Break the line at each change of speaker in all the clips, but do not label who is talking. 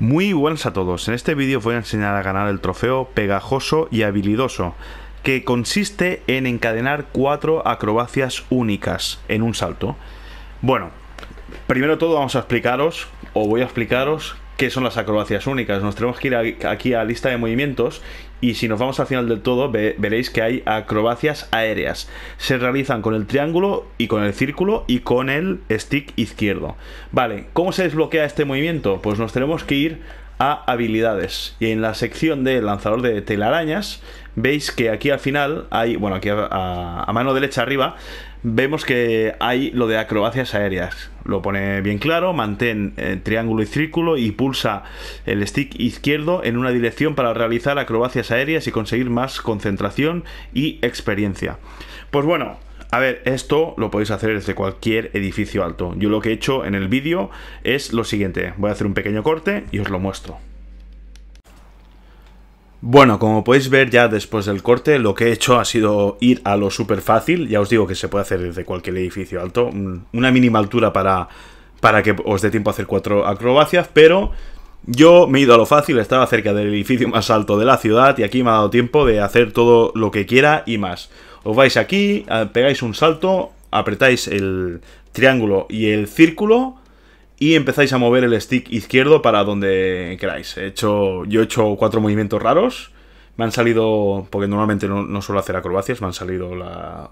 Muy buenas a todos, en este vídeo voy a enseñar a ganar el trofeo pegajoso y habilidoso, que consiste en encadenar cuatro acrobacias únicas en un salto. Bueno, primero todo vamos a explicaros, o voy a explicaros, que son las acrobacias únicas. Nos tenemos que ir aquí a lista de movimientos y si nos vamos al final del todo veréis que hay acrobacias aéreas. Se realizan con el triángulo y con el círculo y con el stick izquierdo. Vale, ¿cómo se desbloquea este movimiento? Pues nos tenemos que ir a habilidades. Y en la sección de lanzador de telarañas, veis que aquí al final hay, bueno, aquí a, mano derecha arriba, vemos que hay lo de acrobacias aéreas. Lo pone bien claro, mantén eh, triángulo y círculo y pulsa el stick izquierdo en una dirección para realizar acrobacias aéreas y conseguir más concentración y experiencia. Pues bueno, a ver, esto lo podéis hacer desde cualquier edificio alto. Yo lo que he hecho en el vídeo es lo siguiente. Voy a hacer un pequeño corte y os lo muestro. Bueno, como podéis ver ya después del corte, lo que he hecho ha sido ir a lo súper fácil. Ya os digo que se puede hacer desde cualquier edificio alto. Una mínima altura para, para que os dé tiempo a hacer cuatro acrobacias, pero yo me he ido a lo fácil, estaba cerca del edificio más alto de la ciudad y aquí me ha dado tiempo de hacer todo lo que quiera y más. Os vais aquí, pegáis un salto, apretáis el triángulo y el círculo y empezáis a mover el stick izquierdo para donde queráis. He hecho, yo he hecho cuatro movimientos raros. Me han salido, porque normalmente no, no suelo hacer acrobacias, me han salido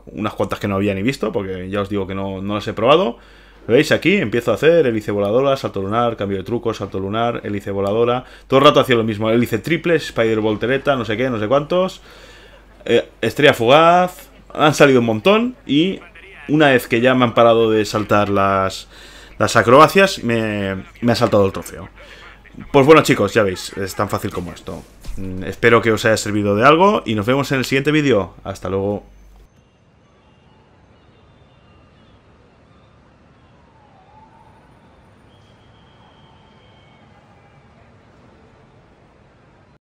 unas cuantas que no había ni visto, porque ya os digo que no, no las he probado veis aquí? Empiezo a hacer hélice voladora, salto lunar, cambio de truco, salto lunar, hélice voladora. Todo el rato hacía lo mismo. Hélice triple, spider voltereta, no sé qué, no sé cuántos. Eh, estrella fugaz. Han salido un montón. Y una vez que ya me han parado de saltar las, las acrobacias, me, me ha saltado el trofeo. Pues bueno chicos, ya veis, es tan fácil como esto. Mm, espero que os haya servido de algo y nos vemos en el siguiente vídeo. Hasta luego.